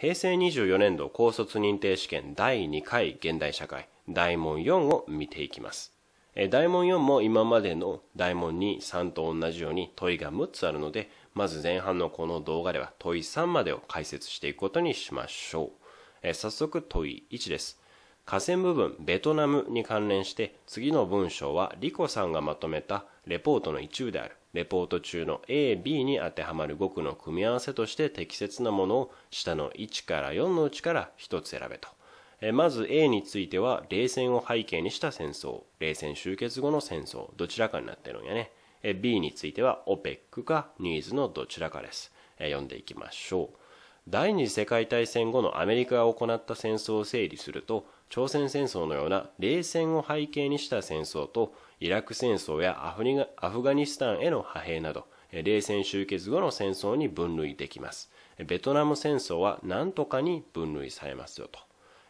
平成24年度高卒認定試験第2回現代社会大問4を見ていきます。大問4も今までの大問23と同じように問いが6つあるので、まず前半のこの動画では問い3までを解説していくことにしましょう。早速問い1です。河川部分ベトナムに関連して次の文章はリコさんがまとめたレポートの一部である。レポート中の A、B に当てはまる語句の組み合わせとして適切なものを下の1から4のうちから1つ選べと。まず A については冷戦を背景にした戦争、冷戦終結後の戦争、どちらかになってるんやね。B については OPEC か NEES のどちらかです。読んでいきましょう。第二次世界大戦後のアメリカが行った戦争を整理すると朝鮮戦争のような冷戦を背景にした戦争とイラク戦争やアフガアフガニスタンへの派兵など冷戦終結後の戦争に分類できますベトナム戦争は何とかに分類されますよと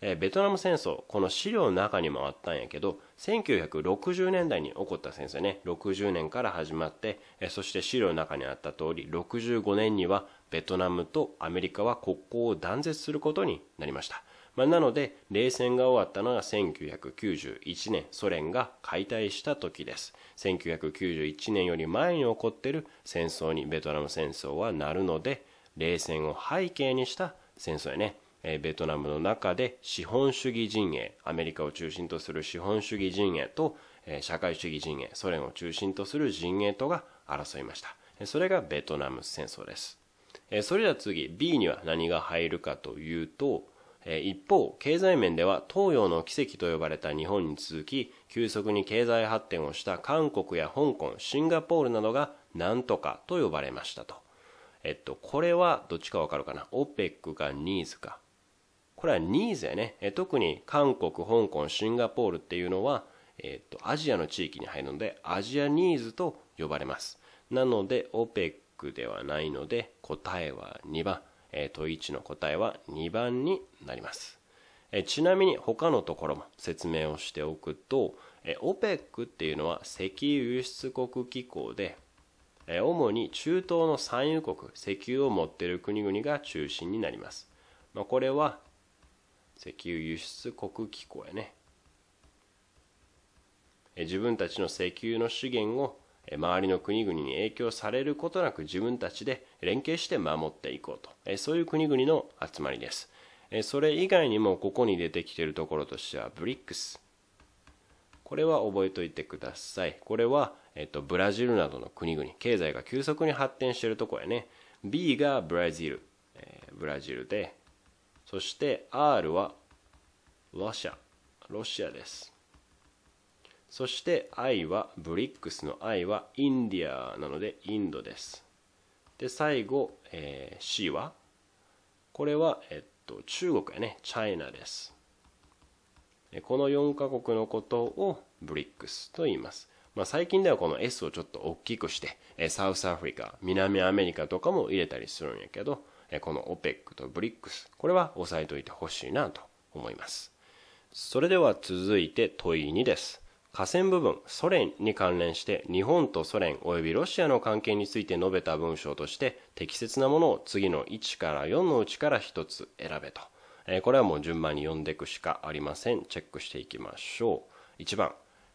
えー、ベトナム戦争この資料の中にもあったんやけど1960年代に起こった戦争ね60年から始まって、えー、そして資料の中にあった通り65年にはベトナムとアメリカは国交を断絶することになりました、まあ、なので冷戦が終わったのが1991年ソ連が解体した時です1991年より前に起こってる戦争にベトナム戦争はなるので冷戦を背景にした戦争やねえベトナムの中で資本主義陣営アメリカを中心とする資本主義陣営と、え社会主義陣営ソ連を中心とする陣営とが争いましたそれがベトナム戦争ですそれでは次 B には何が入るかというと一方経済面では東洋の奇跡と呼ばれた日本に続き急速に経済発展をした韓国や香港シンガポールなどが何とかと呼ばれましたとえっとこれはどっちかわかるかな OPEC か NEES かこれはニーズやね、え特に韓国、香港、シンガポールっていうのは、えっと、アジアの地域に入るのでアジアニーズと呼ばれますなので OPEC ではないので答えは2番、えー、問1の答えは2番になります、えちなみに他のところも説明をしておくと、えー、OPEC っていうのは石油輸出国機構で、え主に中東の産油国石油を持っている国々が中心になります、まあ、これは石油輸出国機構やね自分たちの石油の資源を周りの国々に影響されることなく自分たちで連携して守っていこうとそういう国々の集まりですそれ以外にもここに出てきているところとしては BRICS これは覚えておいてくださいこれは、えっと、ブラジルなどの国々経済が急速に発展しているところやね B がブラジル、えー、ブラジルでそして R はロシア、ロシアです。そして I は、ブリックスの I はインディアなのでインドです。で、最後、えー、C は、これは、えっと、中国やね、チャイナです。この4カ国のことをブリックスと言います。まあ、最近ではこの S をちょっと大きくして、サウスアフリカ、南アメリカとかも入れたりするんやけど、この OPEC と BRICS これは押さえておいてほしいなと思いますそれでは続いて問い2です河川部分ソ連に関連して日本とソ連及びロシアの関係について述べた文章として適切なものを次の1から4のうちから1つ選べと、これはもう順番に読んでいくしかありませんチェックしていきましょう1番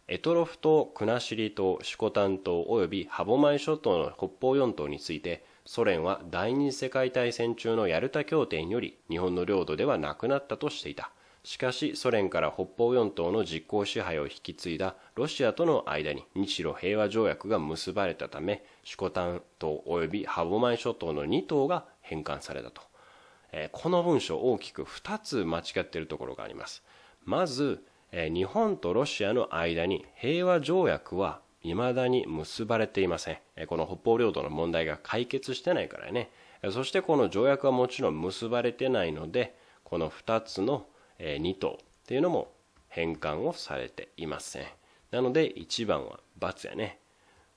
エトロフ島国後島シコタン島及び歯舞諸島の北方四島についてソ連は第二次世界大戦中のヤルタ協定により日本の領土ではなくなったとしていたしかしソ連から北方四島の実効支配を引き継いだロシアとの間に日露平和条約が結ばれたためシュコタン島及び歯舞諸島の2島が返還されたと、えー、この文書大きく2つ間違っているところがありますまず、えー、日本とロシアの間に平和条約は未だに結ばれていません。この北方領土の問題が解決してないからね。そしてこの条約はもちろん結ばれてないので、この2つの2島っていうのも返還をされていません。なので1番は×やね。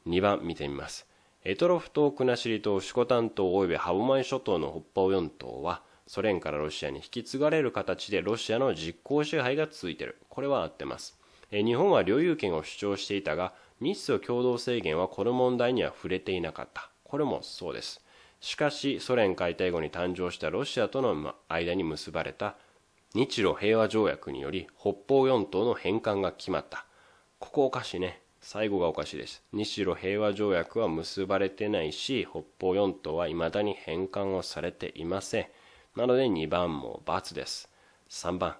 2番見てみます。択トロフ島、国後島、シコタン島及び歯舞諸島の北方4島は、ソ連からロシアに引き継がれる形でロシアの実効支配が続いている。これは合ってます。日本は領有権を主張していたが、日ソ共同制限はこの問題には触れていなかったこれもそうですしかしソ連解体後に誕生したロシアとの間に結ばれた日露平和条約により北方四島の返還が決まったここおかしいね最後がおかしいです日露平和条約は結ばれてないし北方四島はいまだに返還をされていませんなので2番も×です3番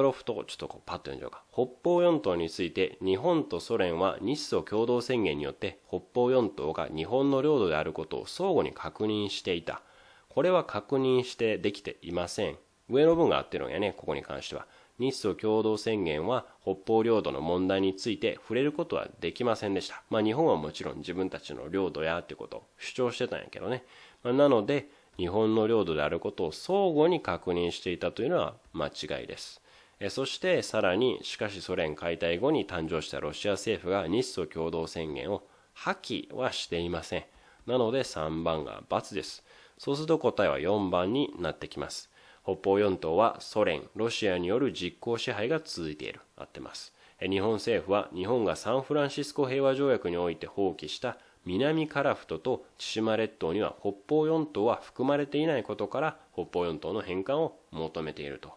ロフ島、ちょっとこうパッと読んじゃうか北方四島について日本とソ連は日ソ共同宣言によって北方四島が日本の領土であることを相互に確認していたこれは確認してできていません上の文が合ってるんやねここに関しては日ソ共同宣言は北方領土の問題について触れることはできませんでした。まあ日本はもちろん自分たちの領土やってことを主張してたんやけどね。まあ、なので日本の領土であることを相互に確認していたというのは間違いです。そしてさらにしかしソ連解体後に誕生したロシア政府が日ソ共同宣言を破棄はしていませんなので3番が×ですそうすると答えは4番になってきます北方四島はソ連ロシアによる実効支配が続いている合ってます日本政府は日本がサンフランシスコ平和条約において放棄した南カラフトと千島列島には北方四島は含まれていないことから北方四島の返還を求めていると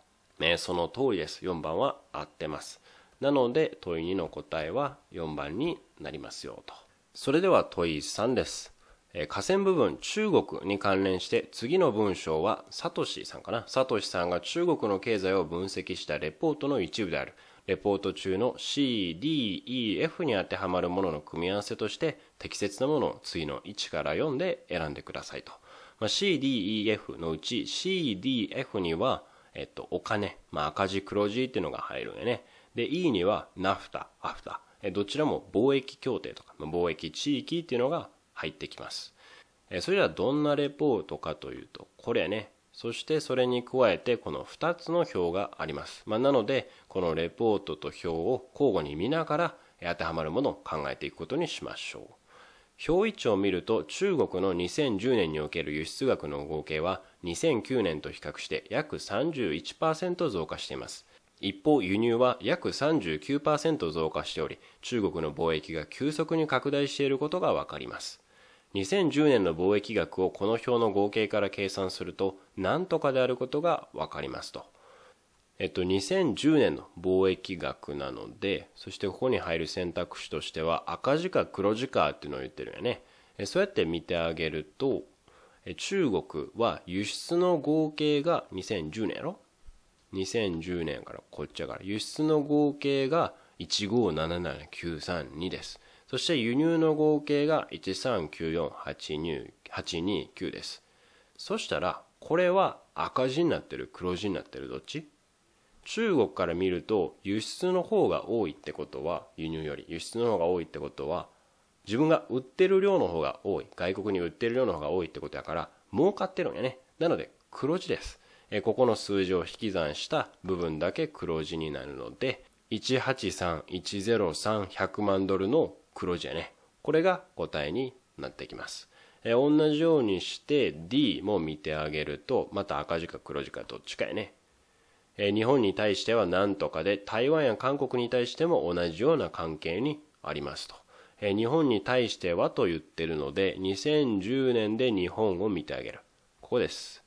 えその通りです。4番は合ってます。なので、問い2の答えは4番になりますよと。それでは問い3です。え河川部分中国に関連して次の文章はサトシさんかなサトシさんが中国の経済を分析したレポートの一部であるレポート中の CDEF に当てはまるものの組み合わせとして適切なものを次の1から4で選んでくださいと、まあ、CDEF のうち CDF にはえっと、お金、まあ、赤字黒字っていうのが入るんでね。で、E にはナフタ、アフタ、どちらも貿易協定とか、貿易地域っていうのが入ってきます。それではどんなレポートかというと、これね、そしてそれに加えてこの2つの表があります。まあ、なので、このレポートと表を交互に見ながら当てはまるものを考えていくことにしましょう。表位置を見ると中国の2010年における輸出額の合計は2009年と比較して約31%増加しています一方輸入は約39%増加しており中国の貿易が急速に拡大していることがわかります2010年の貿易額をこの表の合計から計算すると何とかであることがわかりますとえっと、2010年の貿易額なので、そしてここに入る選択肢としては、赤字か黒字かっていうのを言ってるんよね。そうやって見てあげると、中国は輸出の合計が2010年やろ ?2010 年からこっちやから、輸出の合計が1577932です。そして輸入の合計が1394829です。そしたら、これは赤字になってる、黒字になってる、どっち中国から見ると輸出の方が多いってことは輸入より輸出の方が多いってことは自分が売ってる量の方が多い外国に売ってる量の方が多いってことやから儲かってるんやねなので黒字ですえここの数字を引き算した部分だけ黒字になるので18310300万ドルの黒字やねこれが答えになってきますえ同じようにして D も見てあげるとまた赤字か黒字かどっちかやね日本に対しては何とかで、台湾や韓国に対しても同じような関係にありますと。日本に対してはと言ってるので、2010年で日本を見てあげる。ここです。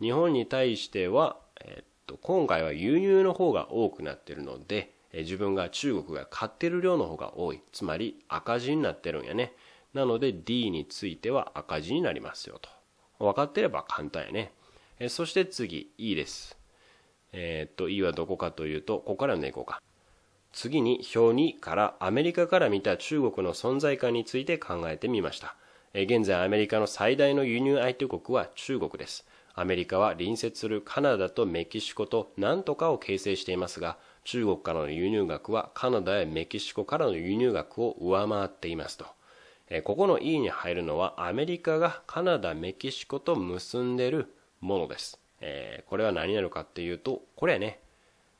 日本に対しては、えっと、今回は輸入の方が多くなってるので、自分が中国が買ってる量の方が多い。つまり赤字になってるんやね。なので D については赤字になりますよと。分かってれば簡単やね。そして次、E です。えー、っと、E はどこかというと、ここから読んでいこうか。次に表2からアメリカから見た中国の存在感について考えてみました。現在アメリカの最大の輸入相手国は中国です。アメリカは隣接するカナダとメキシコと何とかを形成していますが、中国からの輸入額はカナダやメキシコからの輸入額を上回っていますと。ここの E に入るのはアメリカがカナダ、メキシコと結んでるものです。えー、これは何なのかっていうと、これはね、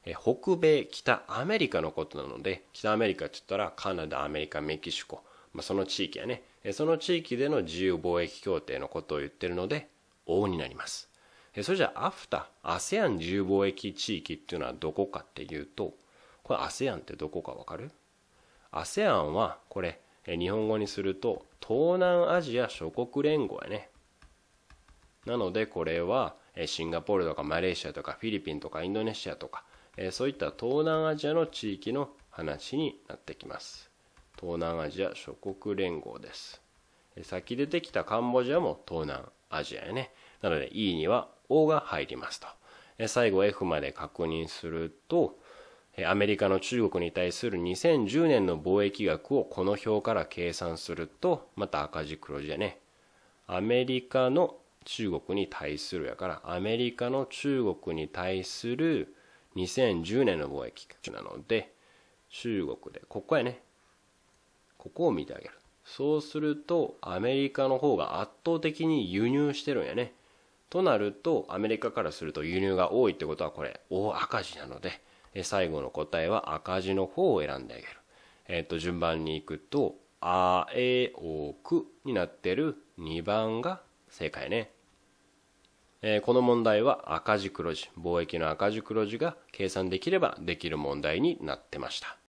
えー、北米、北アメリカのことなので、北アメリカって言ったらカナダ、アメリカ、メキシコ、まあ、その地域やね、えー、その地域での自由貿易協定のことを言ってるので、O になります。えそれじゃあ、アフタ、ASEAN 自由貿易地域っていうのはどこかっていうと、これ ASEAN ってどこかわかる ?ASEAN は、これ、え日本語にすると、東南アジア諸国連合やね。なので、これは、シンガポールとかマレーシアとかフィリピンとかインドネシアとかそういった東南アジアの地域の話になってきます東南アジア諸国連合です先出てきたカンボジアも東南アジアやねなので E には O が入りますと最後 F まで確認するとアメリカの中国に対する2010年の貿易額をこの表から計算するとまた赤字黒字やねアメリカの中国に対するやからアメリカの中国に対する2010年の貿易なので中国でここやねここを見てあげるそうするとアメリカの方が圧倒的に輸入してるんやねとなるとアメリカからすると輸入が多いってことはこれ大赤字なので最後の答えは赤字の方を選んであげるえっ、と順番にいくとあえおくになってる2番が正解ねえこの問題は赤字黒字貿易の赤字黒字が計算できればできる問題になってました